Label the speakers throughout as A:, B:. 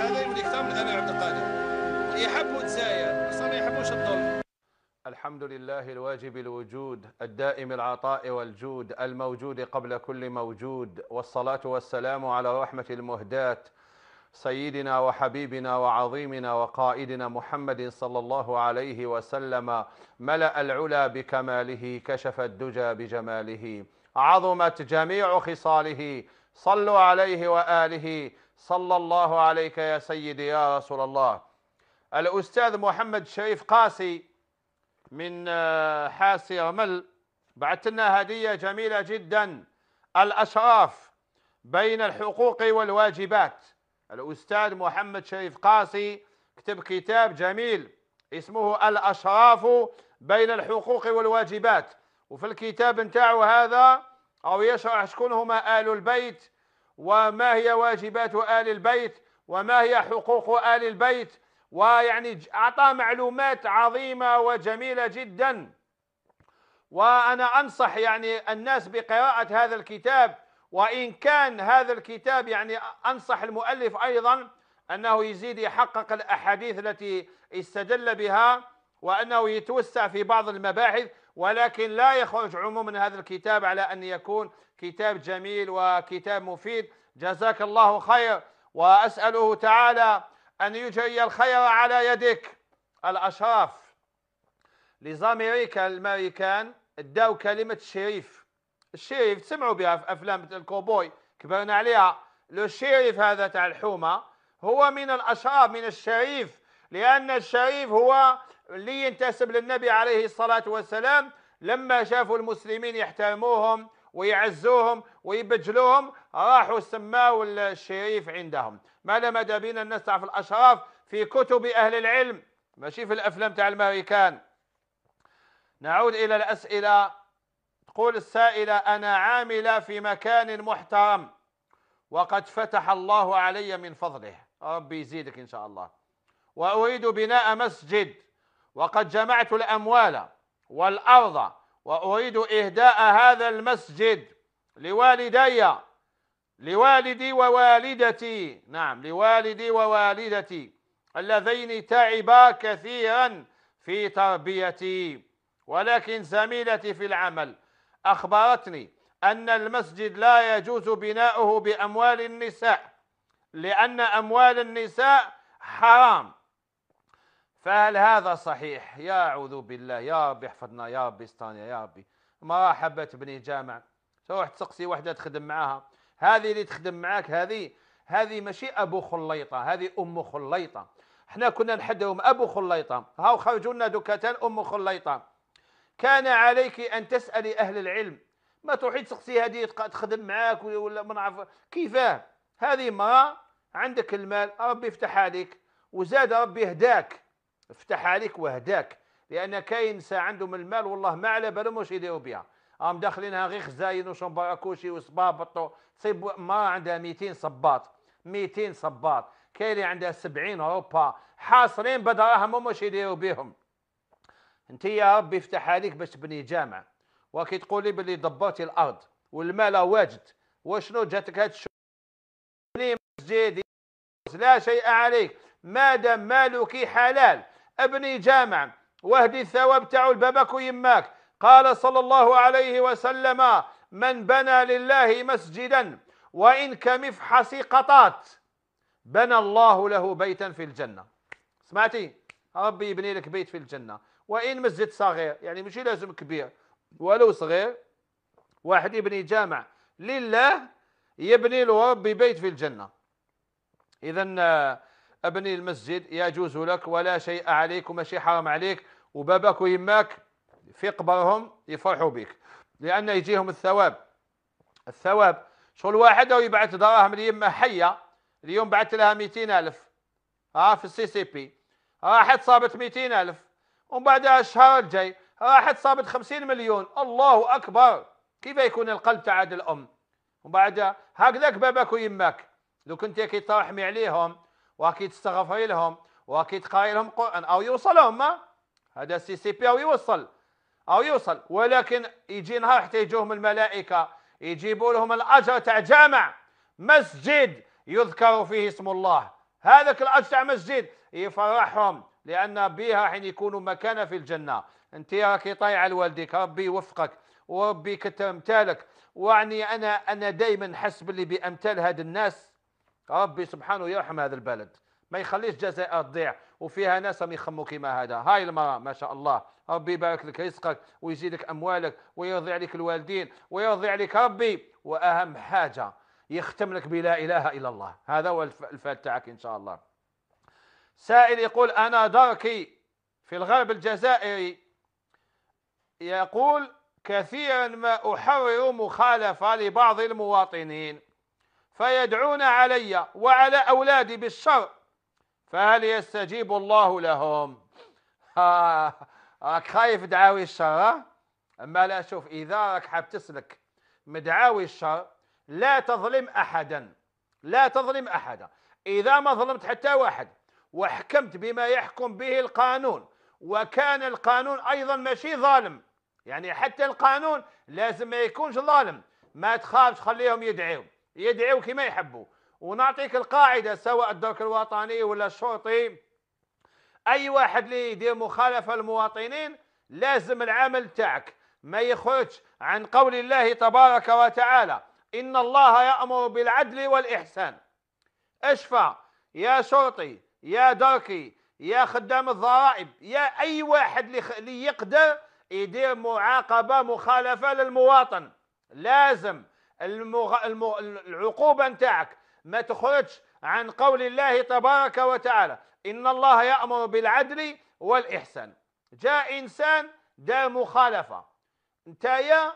A: هذا عبد القادر يحبوا بس ما يحبوش الحمد لله الواجب الوجود الدائم العطاء والجود الموجود قبل كل موجود والصلاة والسلام على رحمة المهدات سيدنا وحبيبنا وعظيمنا وقائدنا محمد صلى الله عليه وسلم ملأ العلا بكماله كشف الدجى بجماله عظمت جميع خصاله صلوا عليه وآله صلى الله عليك يا سيدي يا رسول الله الأستاذ محمد شريف قاسي من حاسي رمل بعث لنا هدية جميلة جدا الأشراف بين الحقوق والواجبات الأستاذ محمد شريف قاسي كتب كتاب جميل اسمه الأشراف بين الحقوق والواجبات وفي الكتاب نتاعو هذا أو يشرح شكون هما آل البيت وما هي واجبات آل البيت وما هي حقوق آل البيت ويعني أعطى معلومات عظيمة وجميلة جدا وأنا أنصح يعني الناس بقراءة هذا الكتاب وإن كان هذا الكتاب يعني أنصح المؤلف أيضا أنه يزيد يحقق الأحاديث التي استدل بها وأنه يتوسع في بعض المباحث ولكن لا يخرج عموم من هذا الكتاب على أن يكون كتاب جميل وكتاب مفيد جزاك الله خير وأسأله تعالى أن يجري الخير على يدك الأشراف لزاميريكا الأمريكان اداو كلمة الشريف الشريف تسمعوا بها في أفلام الكوبوي كبرنا عليها لو الشريف هذا تاع الحومة هو من الأشراف من الشريف لأن الشريف هو اللي ينتسب للنبي عليه الصلاة والسلام لما شافوا المسلمين يحترموهم ويعزوهم ويبجلوهم راحوا سماوا الشريف عندهم ما لم بينا الناس تعرف الأشراف في كتب أهل العلم ماشي في الأفلام تاع الماريكان نعود إلى الأسئلة تقول السائلة أنا عاملة في مكان محترم وقد فتح الله علي من فضله ربي يزيدك إن شاء الله وأريد بناء مسجد وقد جمعت الأموال والأرض وأريد إهداء هذا المسجد لوالدي لوالدي ووالدتي نعم لوالدي ووالدتي اللذين تعبا كثيرا في تربيتي ولكن زميلتي في العمل أخبرتني أن المسجد لا يجوز بناؤه بأموال النساء لأن أموال النساء حرام فهل هذا صحيح يا اعوذ بالله يا ربي احفظنا يا ربي استرنا يا ربي ما حبت بني جامع تروح تسقسي وحده تخدم معاها هذه اللي تخدم معاك هذه هذه ماشي ابو خليطه هذه ام خليطه احنا كنا نحدهم ابو خليطه هاو خرجوا لنا دكتان ام خليطه كان عليك ان تسالي اهل العلم ما تروحي تسقسي هذه تخدم معاك ولا ما نعرف كيفاه هذه ما عندك المال ربي يفتح عليك وزاد ربي هداك فتح عليك وهداك لان كاين ساعه عندهم المال والله ما على بالهم واش يديروا بها راهم داخلينها غير خزاين وشمبراكوشي وصبابط تصيب ما عندها 200 صباط 200 صباط كاين اللي عندها 70 اوروبا حاصرين بدراهم واش يديروا بهم انت يا ربي افتح عليك باش تبني جامع وكي تقول لي بلي دبرتي الارض والمال واجد وشنو جاتك هاد الشغل مسجد لا شيء عليك ما دام مالك حلال ابني جامع واهدي الثواب تاع الباباك يماك قال صلى الله عليه وسلم من بنى لله مسجدا وإن كمفحص قطات بنى الله له بيتا في الجنة سمعتي ربي يبني لك بيت في الجنة وإن مسجد صغير يعني ماشي لازم كبير ولو صغير واحد يبني جامع لله يبني له ربي بيت في الجنة إذا ابني المسجد يجوز لك ولا شيء عليك وماشي حرام عليك وباباك ويماك في قبرهم يفرحوا بك لأن يجيهم الثواب الثواب شغل واحد أو يبعث دراهم ليما حية اليوم بعثت لها 200 ألف ها في السي سي بي راحت صابت 200 ألف ومن بعدها الشهر الجاي راحت صابت 50 مليون الله أكبر كيف يكون القلب تاع الأم ومن بعدها هكذاك باباك ويماك لو كنت كي ترحمي عليهم واكيد استغفر لهم واكيد قايل لهم قران او يوصلهم ما هذا السي سي بي او يوصل او يوصل ولكن يجي نهار حتى يجوهم الملائكه يجيبوا لهم الاجر تاع جامع مسجد يذكر فيه اسم الله هذاك الاجر تاع مسجد يفرحهم لان بها حين يكونوا مكانه في الجنه انت راكي طايعه لوالديك ربي يوفقك وربي كتر امثالك واعني انا انا دائما نحس باللي بامثال هاد الناس ربي سبحانه يرحم هذا البلد ما يخليش جزائر تضيع وفيها ناس هم يخموا كيما هذا هاي المراه ما شاء الله ربي يبارك لك رزقك ويزيدك اموالك ويرضي عليك الوالدين ويرضي عليك ربي واهم حاجه يختم لك بلا اله الا الله هذا هو الفات تاعك ان شاء الله سائل يقول انا داركي في الغرب الجزائري يقول كثيرا ما احرر مخالفه لبعض المواطنين فيدعون علي وعلى أولادي بالشر فهل يستجيب الله لهم آه راك خايف دعاوي الشر أما لا شوف إذا راك حاب تسلك مدعاوي الشر لا تظلم أحدا لا تظلم أحدا إذا ما ظلمت حتى واحد وحكمت بما يحكم به القانون وكان القانون أيضا ماشي ظالم يعني حتى القانون لازم ما يكونش ظالم ما تخافش خليهم يدعيهم يدعوا كما يحبوا ونعطيك القاعده سواء الدرك الوطني ولا الشرطي اي واحد اللي يدير مخالفه للمواطنين لازم العمل تاعك ما يخرجش عن قول الله تبارك وتعالى ان الله يامر بالعدل والاحسان اشفى يا شرطي يا دركي يا خدام الضرائب يا اي واحد اللي يقدر يدير معاقبه مخالفه للمواطن لازم المغ... المغ... العقوبة نتاعك ما تخرجش عن قول الله تبارك وتعالى إن الله يأمر بالعدل والإحسان جاء إنسان دار مخالفة نتايا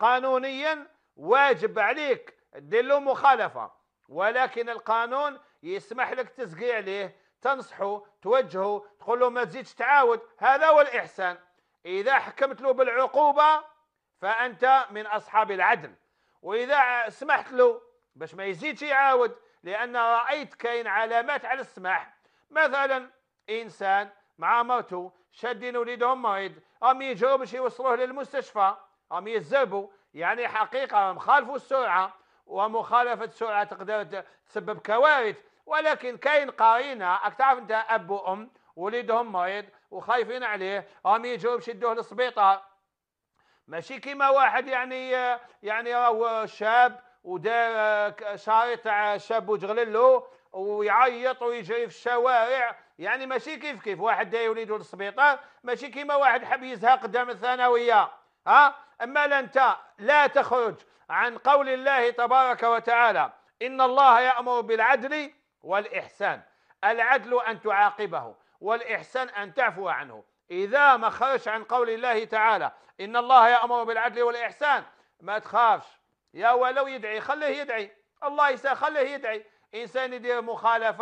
A: قانونيا واجب عليك دير له مخالفة ولكن القانون يسمح لك تسقي عليه تنصحه توجهه تقول له ما تزيدش تعاود هذا هو الإحسان إذا حكمت له بالعقوبة فأنت من أصحاب العدل واذا سمحت له باش ما يزيدش يعاود لان رايت كاين علامات على السماح مثلا انسان مع مرته شادين وليدهم مريض هم يجروا باش يوصلوه للمستشفى هم يتزربوا يعني حقيقه راهم خالفوا السرعه ومخالفه السرعه تقدر تسبب كوارث ولكن كاين قرينه تعرف انت اب وام وليدهم مريض وخايفين عليه هم يجروا باش يدوه للسبيطار ماشي كيما واحد يعني يعني راهو شاب ودار شاري آه، تاع شاب وجغللو ويعيط ويجري في الشوارع يعني ماشي كيف كيف واحد داير وليدو للسبيطار ماشي كيما واحد حب يزهق قدام الثانويه ها اما لا انت لا تخرج عن قول الله تبارك وتعالى ان الله يامر بالعدل والاحسان العدل ان تعاقبه والاحسان ان تعفو عنه إذا ما خرجش عن قول الله تعالى إن الله يأمر بالعدل والإحسان ما تخافش يا ولو يدعي خليه يدعي الله يسأل خليه يدعي إنسان يدير مخالفة